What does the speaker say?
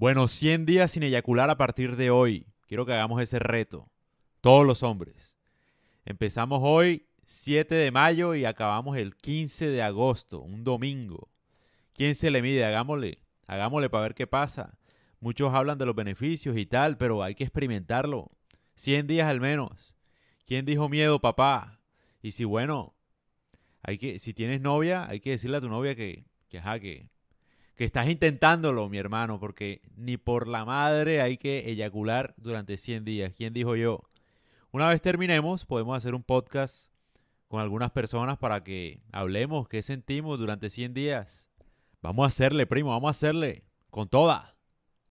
Bueno, 100 días sin eyacular a partir de hoy. Quiero que hagamos ese reto. Todos los hombres. Empezamos hoy, 7 de mayo, y acabamos el 15 de agosto, un domingo. ¿Quién se le mide? Hagámosle. Hagámosle para ver qué pasa. Muchos hablan de los beneficios y tal, pero hay que experimentarlo. 100 días al menos. ¿Quién dijo miedo, papá? Y si bueno, hay que, si tienes novia, hay que decirle a tu novia que, que, que que estás intentándolo, mi hermano, porque ni por la madre hay que eyacular durante 100 días. ¿Quién dijo yo? Una vez terminemos, podemos hacer un podcast con algunas personas para que hablemos qué sentimos durante 100 días. Vamos a hacerle, primo, vamos a hacerle con toda.